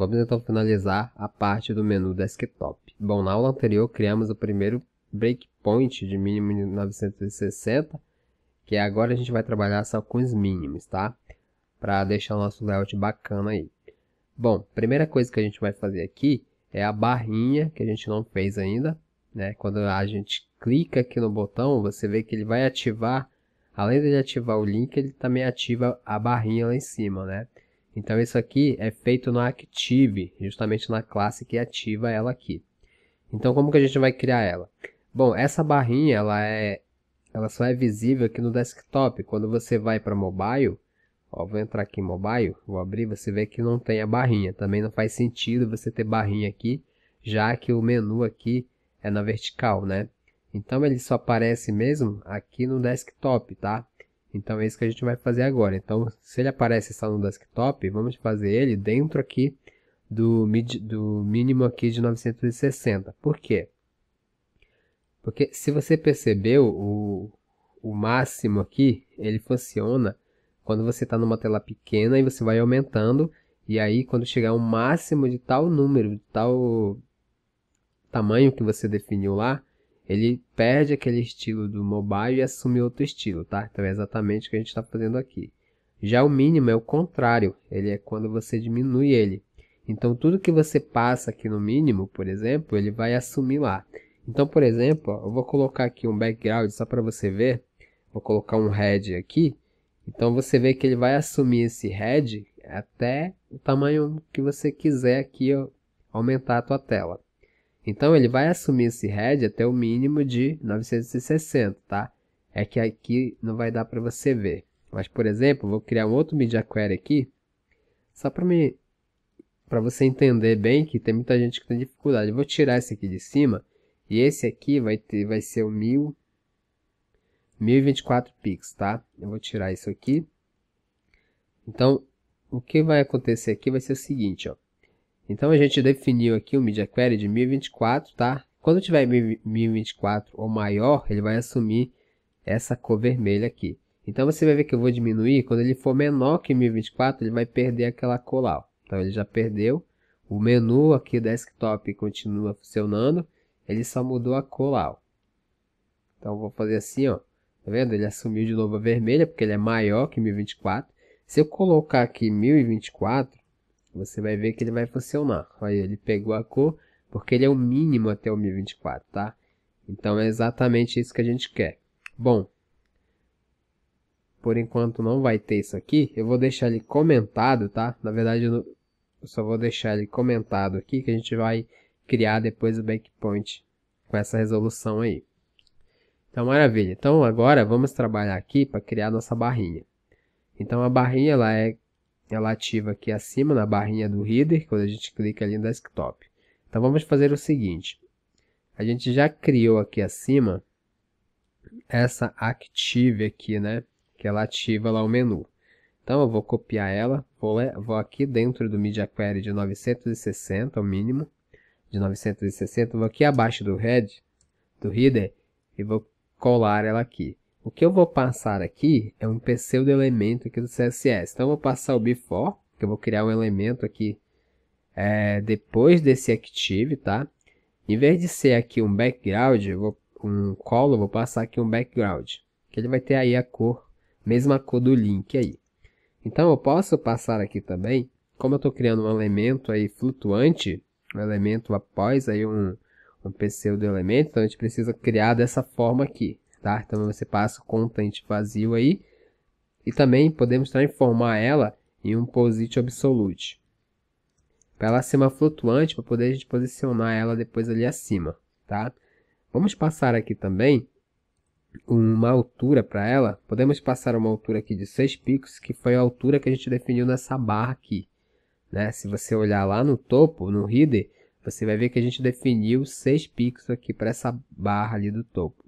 Vamos então finalizar a parte do menu desktop. Bom, na aula anterior criamos o primeiro breakpoint de mínimo 960, que é agora a gente vai trabalhar só com os mínimos, tá? Para deixar o nosso layout bacana aí. Bom, primeira coisa que a gente vai fazer aqui é a barrinha, que a gente não fez ainda. Né? Quando a gente clica aqui no botão, você vê que ele vai ativar, além de ativar o link, ele também ativa a barrinha lá em cima, né? Então isso aqui é feito na Active, justamente na classe que ativa ela aqui. Então como que a gente vai criar ela? Bom, essa barrinha ela é ela só é visível aqui no desktop. Quando você vai para mobile, ó, vou entrar aqui em mobile, vou abrir, você vê que não tem a barrinha. Também não faz sentido você ter barrinha aqui, já que o menu aqui é na vertical, né? Então ele só aparece mesmo aqui no desktop, tá? Então é isso que a gente vai fazer agora. Então, se ele aparece só no desktop, vamos fazer ele dentro aqui do, do mínimo aqui de 960. Por quê? Porque se você percebeu, o, o máximo aqui, ele funciona quando você está numa tela pequena e você vai aumentando. E aí, quando chegar um máximo de tal número, de tal tamanho que você definiu lá, ele perde aquele estilo do mobile e assume outro estilo, tá? Então é exatamente o que a gente está fazendo aqui. Já o mínimo é o contrário, ele é quando você diminui ele. Então tudo que você passa aqui no mínimo, por exemplo, ele vai assumir lá. Então, por exemplo, ó, eu vou colocar aqui um background só para você ver. Vou colocar um head aqui. Então você vê que ele vai assumir esse head até o tamanho que você quiser aqui ó, aumentar a tua tela. Então ele vai assumir esse head até o mínimo de 960, tá? É que aqui não vai dar para você ver. Mas, por exemplo, vou criar um outro media query aqui, só para me para você entender bem que tem muita gente que tem dificuldade. Eu vou tirar esse aqui de cima e esse aqui vai ter vai ser o 1000 1024 pix, tá? Eu vou tirar isso aqui. Então, o que vai acontecer aqui vai ser o seguinte, ó. Então a gente definiu aqui o media query de 1024, tá? Quando tiver 1024 ou maior, ele vai assumir essa cor vermelha aqui. Então você vai ver que eu vou diminuir, quando ele for menor que 1024, ele vai perder aquela cor lá. Ó. Então ele já perdeu, o menu aqui desktop continua funcionando, ele só mudou a cor lá. Ó. Então vou fazer assim, ó. Tá vendo? Ele assumiu de novo a vermelha, porque ele é maior que 1024. Se eu colocar aqui 1024, você vai ver que ele vai funcionar. Aí ele pegou a cor, porque ele é o mínimo até o 1024, tá? Então é exatamente isso que a gente quer. Bom, por enquanto não vai ter isso aqui. Eu vou deixar ele comentado, tá? Na verdade, eu, não... eu só vou deixar ele comentado aqui, que a gente vai criar depois o backpoint com essa resolução aí. Então, maravilha. Então, agora vamos trabalhar aqui para criar nossa barrinha. Então, a barrinha ela é ela ativa aqui acima na barrinha do header, quando a gente clica ali no desktop. Então vamos fazer o seguinte, a gente já criou aqui acima essa Active aqui, né? Que é ela ativa lá o menu. Então eu vou copiar ela, vou, aqui dentro do Media Query de 960, o mínimo, de 960, vou aqui abaixo do Head, do Header, e vou colar ela aqui. O que eu vou passar aqui é um pseudo-elemento aqui do CSS. Então, eu vou passar o before, que eu vou criar um elemento aqui é, depois desse active, tá? Em vez de ser aqui um background, vou, um color, vou passar aqui um background. Que ele vai ter aí a cor, mesma cor do link aí. Então, eu posso passar aqui também, como eu estou criando um elemento aí flutuante, um elemento após aí um, um pseudo-elemento, então a gente precisa criar dessa forma aqui tá? Então você passa o content vazio aí. E também podemos transformar ela em um posit absolute. Para ela ser uma flutuante, para poder a gente posicionar ela depois ali acima, tá? Vamos passar aqui também uma altura para ela. Podemos passar uma altura aqui de 6 picos, que foi a altura que a gente definiu nessa barra aqui. Né? Se você olhar lá no topo, no header, você vai ver que a gente definiu 6 pixels aqui para essa barra ali do topo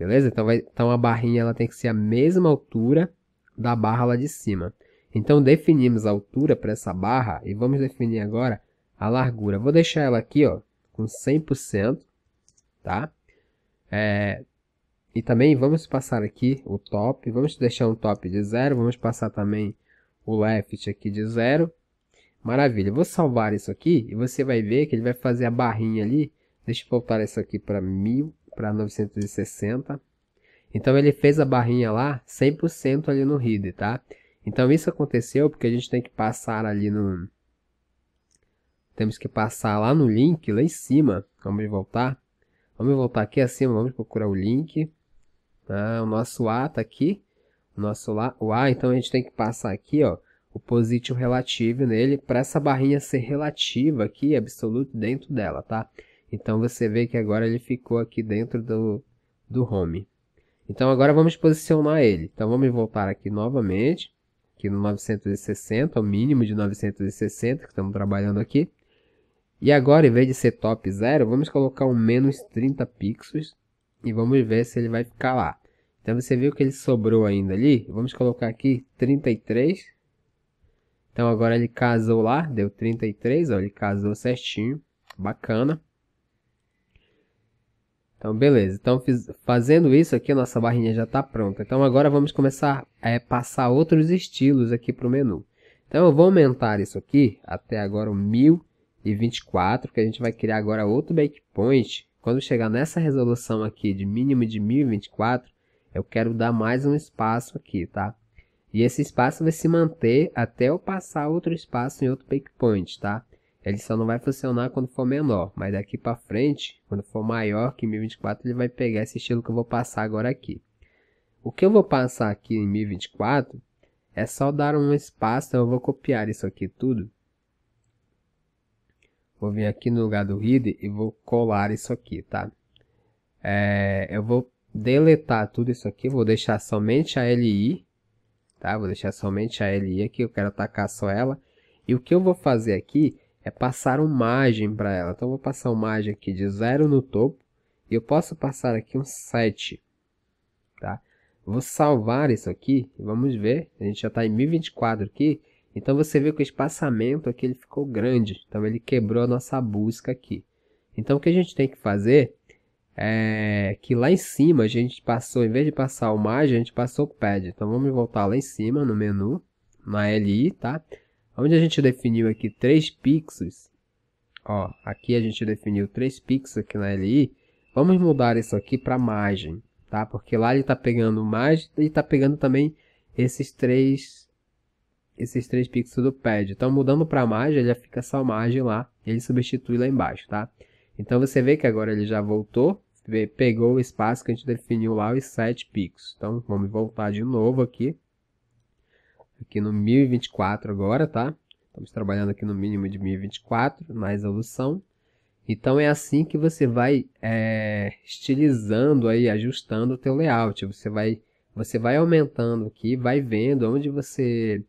beleza? Então, vai, então a barrinha ela tem que ser a mesma altura da barra lá de cima. Então definimos a altura para essa barra e vamos definir agora a largura. Vou deixar ela aqui ó, com 100%, tá? É, e também vamos passar aqui o top, vamos deixar um top de zero, vamos passar também o left aqui de zero. Maravilha, vou salvar isso aqui e você vai ver que ele vai fazer a barrinha ali. Deixa eu voltar isso aqui para mil para 960. Então ele fez a barrinha lá 100% ali no read, tá? Então isso aconteceu porque a gente tem que passar ali no temos que passar lá no link lá em cima. Vamos voltar. Vamos voltar aqui acima, vamos procurar o link. Ah, o nosso A tá aqui. O nosso lá, o A, então a gente tem que passar aqui, ó, o positivo relativo nele para essa barrinha ser relativa aqui, absoluto dentro dela, tá? Então você vê que agora ele ficou aqui dentro do, do home. Então agora vamos posicionar ele. Então vamos voltar aqui novamente, aqui no 960, o mínimo de 960 que estamos trabalhando aqui. E agora, em vez de ser top 0, vamos colocar um menos 30 pixels e vamos ver se ele vai ficar lá. Então você viu que ele sobrou ainda ali? Vamos colocar aqui 33. Então agora ele casou lá, deu 33, ó, ele casou certinho, bacana. Então, beleza. Então, fiz, fazendo isso aqui, a nossa barrinha já está pronta. Então, agora vamos começar a é, passar outros estilos aqui para o menu. Então, eu vou aumentar isso aqui até agora o 1024, que a gente vai criar agora outro breakpoint. Quando chegar nessa resolução aqui de mínimo de 1024, eu quero dar mais um espaço aqui, tá? E esse espaço vai se manter até eu passar outro espaço em outro breakpoint, tá? Ele só não vai funcionar quando for menor, mas daqui para frente, quando for maior que 1024, ele vai pegar esse estilo que eu vou passar agora aqui. O que eu vou passar aqui em 1024 é só dar um espaço, então eu vou copiar isso aqui tudo. Vou vir aqui no lugar do reader e vou colar isso aqui, tá? É, eu vou deletar tudo isso aqui, vou deixar somente a LI, tá? Vou deixar somente a LI aqui, eu quero atacar só ela. E o que eu vou fazer aqui é passar uma margem para ela. Então, eu vou passar uma margem aqui de 0 no topo e eu posso passar aqui um 7, tá? Vou salvar isso aqui e vamos ver. A gente já está em 1024 aqui. Então, você vê que o espaçamento aqui ele ficou grande. Então, ele quebrou a nossa busca aqui. Então, o que a gente tem que fazer é que lá em cima a gente passou, em vez de passar o margem, a gente passou o pad. Então, vamos voltar lá em cima no menu, na LI, tá? Onde a gente definiu aqui 3 pixels, ó, aqui a gente definiu 3 pixels aqui na LI, vamos mudar isso aqui para margem, tá? Porque lá ele está pegando mais e está pegando também esses três esses três pixels do pad. Então mudando para margem, ele fica só margem lá, ele substitui lá embaixo, tá? Então você vê que agora ele já voltou, pegou o espaço que a gente definiu lá os 7 pixels. Então vamos voltar de novo aqui aqui no 1024 agora, tá? Estamos trabalhando aqui no mínimo de 1024 na resolução. Então é assim que você vai é, estilizando aí, ajustando o teu layout. Você vai, você vai aumentando aqui, vai vendo onde você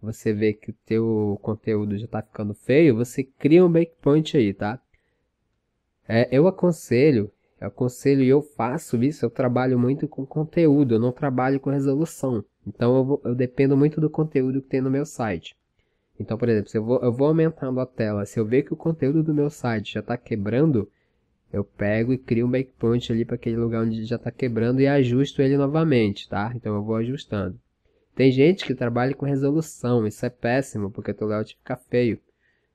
você vê que o teu conteúdo já está ficando feio, você cria um breakpoint aí, tá? É, eu aconselho, eu aconselho e eu faço isso, eu trabalho muito com conteúdo, eu não trabalho com resolução. Então eu, vou, eu, dependo muito do conteúdo que tem no meu site. Então, por exemplo, se eu vou, eu vou aumentando a tela, se eu ver que o conteúdo do meu site já está quebrando, eu pego e crio um breakpoint ali para aquele lugar onde já está quebrando e ajusto ele novamente, tá? Então eu vou ajustando. Tem gente que trabalha com resolução, isso é péssimo, porque o layout fica feio.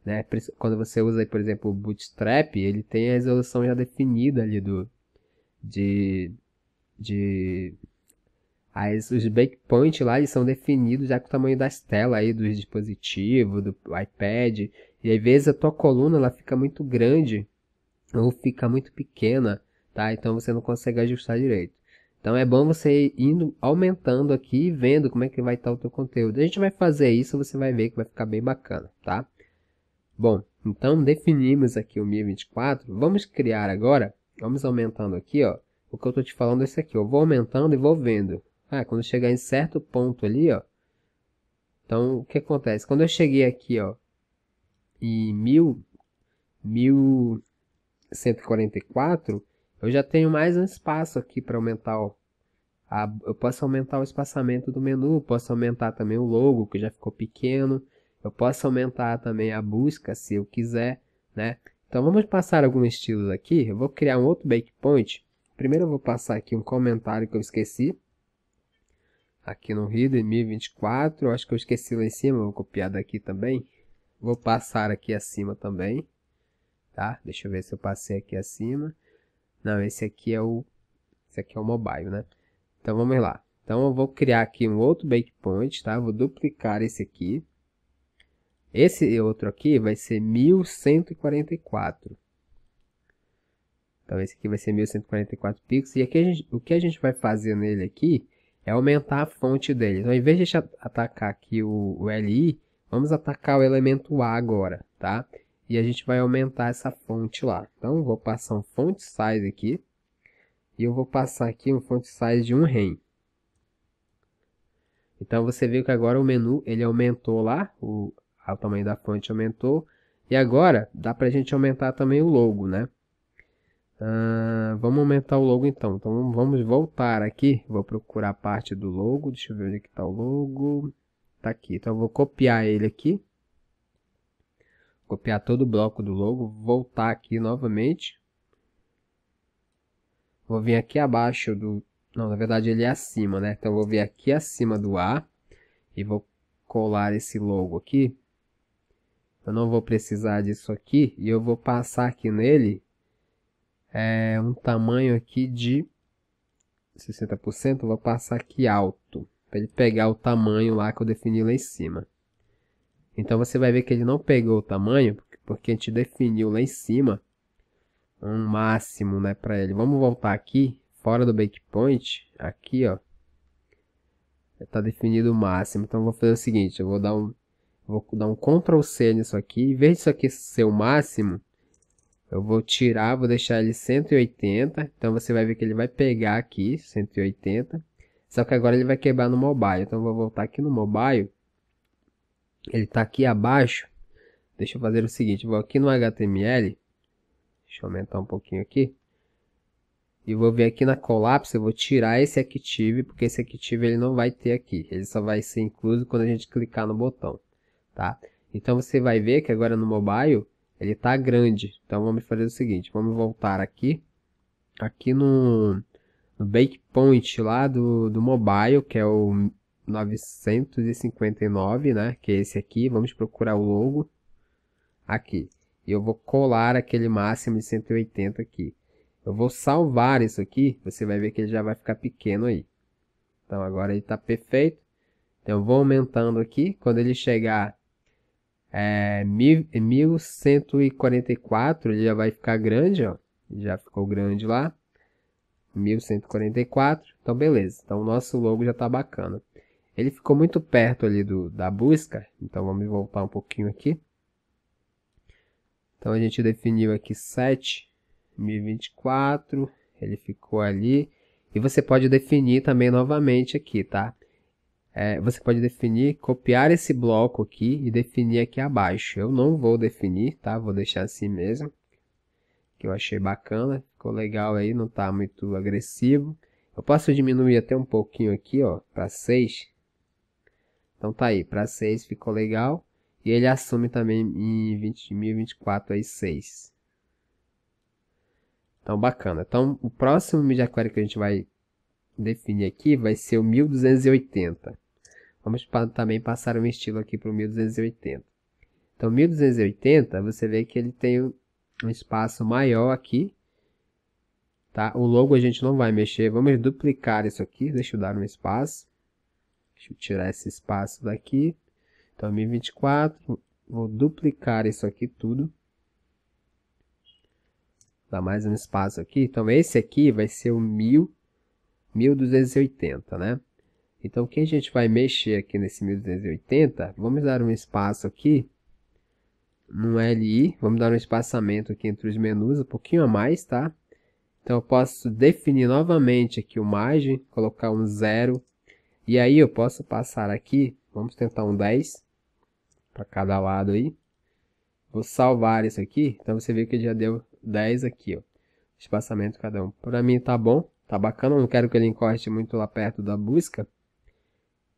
Né? Quando você usa, por exemplo, o Bootstrap, ele tem a resolução já definida ali do, de, de as, os breakpoints lá eles são definidos já com o tamanho das telas aí do dispositivo do iPad. E às vezes a tua coluna ela fica muito grande ou fica muito pequena, tá? Então você não consegue ajustar direito. Então é bom você ir indo aumentando aqui e vendo como é que vai estar o teu conteúdo. A gente vai fazer isso, você vai ver que vai ficar bem bacana, tá? Bom, então definimos aqui o 1024. Vamos criar agora, vamos aumentando aqui, ó. O que eu estou te falando é isso aqui, eu vou aumentando e vou vendo. Ah, quando chegar em certo ponto ali, ó. Então, o que acontece? Quando eu cheguei aqui, ó, em 1144, eu já tenho mais um espaço aqui para aumentar, ó. A, eu posso aumentar o espaçamento do menu, posso aumentar também o logo, que já ficou pequeno. Eu posso aumentar também a busca, se eu quiser, né? Então, vamos passar alguns estilos aqui. Eu vou criar um outro breakpoint. Primeiro eu vou passar aqui um comentário que eu esqueci aqui no Rio 2024. Acho que eu esqueci lá em cima, vou copiar daqui também. Vou passar aqui acima também, tá? Deixa eu ver se eu passei aqui acima. Não, esse aqui é o esse aqui é o mobile, né? Então vamos lá. Então eu vou criar aqui um outro breakpoint, tá? Vou duplicar esse aqui. Esse outro aqui vai ser 1144. Então esse aqui vai ser 1144 pixels. E aqui gente, o que a gente vai fazer nele aqui é aumentar a fonte deles. Então, ao invés de atacar aqui o, o LI, vamos atacar o elemento A agora, tá? E a gente vai aumentar essa fonte lá. Então, vou passar um font size aqui. E eu vou passar aqui um font size de 1 rem. Então, você viu que agora o menu, ele aumentou lá. O, o tamanho da fonte aumentou. E agora, dá pra gente aumentar também o logo, né? Ah, vamos aumentar o logo então. Então vamos voltar aqui. Vou procurar a parte do logo. Deixa eu ver onde é que está o logo. Está aqui. Então eu vou copiar ele aqui. Copiar todo o bloco do logo. Voltar aqui novamente. Vou vir aqui abaixo do... Não, na verdade ele é acima, né? Então eu vou vir aqui acima do A. E vou colar esse logo aqui. Eu não vou precisar disso aqui. E eu vou passar aqui nele é, um tamanho aqui de 60%, vou passar aqui alto, para ele pegar o tamanho lá que eu defini lá em cima. Então você vai ver que ele não pegou o tamanho, porque a gente definiu lá em cima um máximo né, para ele. Vamos voltar aqui, fora do breakpoint, aqui ó, está definido o máximo. Então vou fazer o seguinte, eu vou dar um, vou dar um Ctrl C nisso aqui, em vez disso aqui ser o máximo, eu vou tirar, vou deixar ele 180. Então você vai ver que ele vai pegar aqui 180. Só que agora ele vai quebrar no mobile. Então eu vou voltar aqui no mobile. Ele está aqui abaixo. Deixa eu fazer o seguinte, vou aqui no HTML. Deixa eu aumentar um pouquinho aqui. E vou vir aqui na Collapse, eu vou tirar esse Active, porque esse Active ele não vai ter aqui. Ele só vai ser incluso quando a gente clicar no botão, tá? Então você vai ver que agora no mobile, ele está grande. Então vamos fazer o seguinte, vamos voltar aqui. Aqui no, no Bake Point lá do, do mobile, que é o 959, né? Que é esse aqui. Vamos procurar o logo. Aqui. E eu vou colar aquele máximo de 180 aqui. Eu vou salvar isso aqui. Você vai ver que ele já vai ficar pequeno aí. Então agora ele está perfeito. Então eu vou aumentando aqui. Quando ele chegar é, 1144, ele já vai ficar grande, ó. Já ficou grande lá. 1144. Então, beleza. Então, o nosso logo já tá bacana. Ele ficou muito perto ali do, da busca. Então, vamos voltar um pouquinho aqui. Então, a gente definiu aqui 7, 1024. Ele ficou ali. E você pode definir também novamente aqui, tá? é, você pode definir, copiar esse bloco aqui e definir aqui abaixo. Eu não vou definir, tá? Vou deixar assim mesmo, que eu achei bacana, ficou legal aí, não tá muito agressivo. Eu posso diminuir até um pouquinho aqui, ó, para 6. Então tá aí, para 6 ficou legal. E ele assume também em 1024 aí 6. Então bacana. Então o próximo media query que a gente vai definir aqui vai ser o 1280. Vamos também passar um estilo aqui para o 1280. Então, 1280, você vê que ele tem um espaço maior aqui. Tá? O logo a gente não vai mexer. Vamos duplicar isso aqui. Deixa eu dar um espaço. Deixa eu tirar esse espaço daqui. Então, 1024. Vou duplicar isso aqui tudo. Dá mais um espaço aqui. Então, esse aqui vai ser o 1000, 1280, né? Então, o que a gente vai mexer aqui nesse 1280, vamos dar um espaço aqui no LI, vamos dar um espaçamento aqui entre os menus, um pouquinho a mais, tá? Então, eu posso definir novamente aqui o margem, colocar um zero, e aí eu posso passar aqui, vamos tentar um 10 para cada lado aí. Vou salvar isso aqui, então você vê que já deu 10 aqui, ó. Espaçamento cada um. Para mim tá bom, tá bacana, não quero que ele encoste muito lá perto da busca.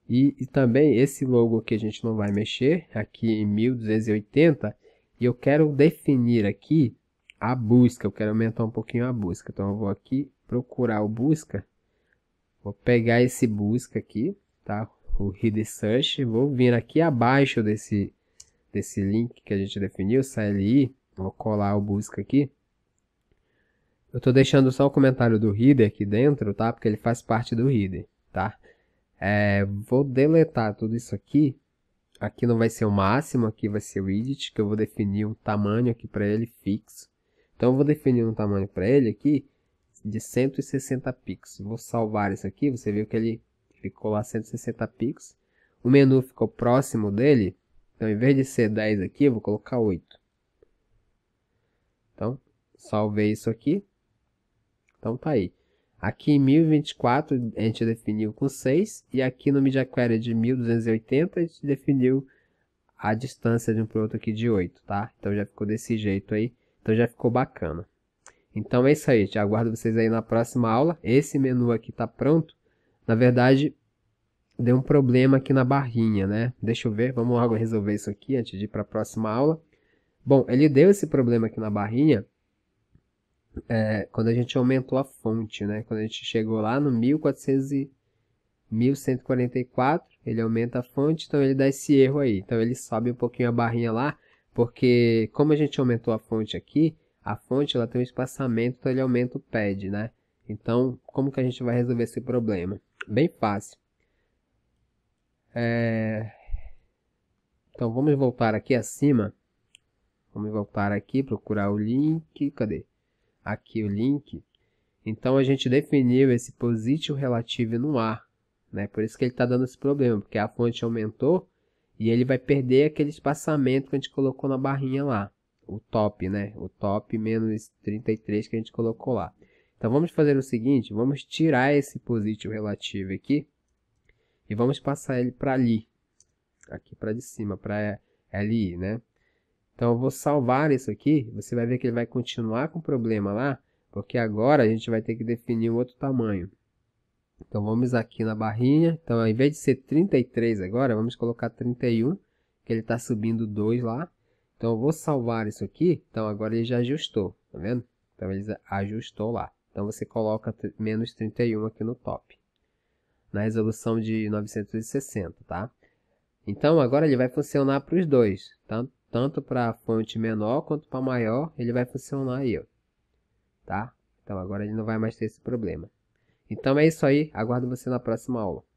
E, e também esse logo que a gente não vai mexer, aqui em 1280, e eu quero definir aqui a busca, eu quero aumentar um pouquinho a busca. Então eu vou aqui procurar o busca, vou pegar esse busca aqui, tá? O Hidden Search, vou vir aqui abaixo desse, desse link que a gente definiu, CLI, vou colar o busca aqui. Eu estou deixando só o comentário do Reader aqui dentro, tá? Porque ele faz parte do Reader, tá? É, vou deletar tudo isso aqui. Aqui não vai ser o máximo, aqui vai ser o edit, que eu vou definir um tamanho aqui para ele fixo. Então eu vou definir um tamanho para ele aqui de 160 pixels. Vou salvar isso aqui, você viu que ele ficou lá 160 pixels. O menu ficou próximo dele, então em vez de ser 10 aqui, eu vou colocar 8. Então, salvei isso aqui. Então tá aí. Aqui em 1024 a gente definiu com 6 e aqui no media query de 1280 a gente definiu a distância de um para outro aqui de 8, tá? Então já ficou desse jeito aí, então já ficou bacana. Então é isso aí, te aguardo vocês aí na próxima aula. Esse menu aqui tá pronto. Na verdade, deu um problema aqui na barrinha, né? Deixa eu ver, vamos logo resolver isso aqui antes de ir para a próxima aula. Bom, ele deu esse problema aqui na barrinha é, quando a gente aumentou a fonte, né? Quando a gente chegou lá no 1400 e 1144, ele aumenta a fonte, então ele dá esse erro aí. Então ele sobe um pouquinho a barrinha lá, porque como a gente aumentou a fonte aqui, a fonte ela tem um espaçamento, então ele aumenta o pad, né? Então, como que a gente vai resolver esse problema? Bem fácil. É... Então, vamos voltar aqui acima. Vamos voltar aqui, procurar o link. Cadê? aqui o link. Então a gente definiu esse positivo relativo no ar, né? Por isso que ele está dando esse problema, porque a fonte aumentou e ele vai perder aquele espaçamento que a gente colocou na barrinha lá, o top, né? O top menos 33 que a gente colocou lá. Então vamos fazer o seguinte, vamos tirar esse positivo relativo aqui e vamos passar ele para ali, aqui para de cima, para LI, né? Então eu vou salvar isso aqui, você vai ver que ele vai continuar com o problema lá, porque agora a gente vai ter que definir um outro tamanho. Então vamos aqui na barrinha, então ao invés de ser 33 agora, vamos colocar 31, que ele está subindo 2 lá. Então eu vou salvar isso aqui, então agora ele já ajustou, tá vendo? Então ele ajustou lá. Então você coloca menos 31 aqui no top, na resolução de 960, tá? Então agora ele vai funcionar para os dois, tá? tanto para a fonte menor quanto para maior, ele vai funcionar aí, ó. Tá? Então agora ele não vai mais ter esse problema. Então é isso aí, aguardo você na próxima aula.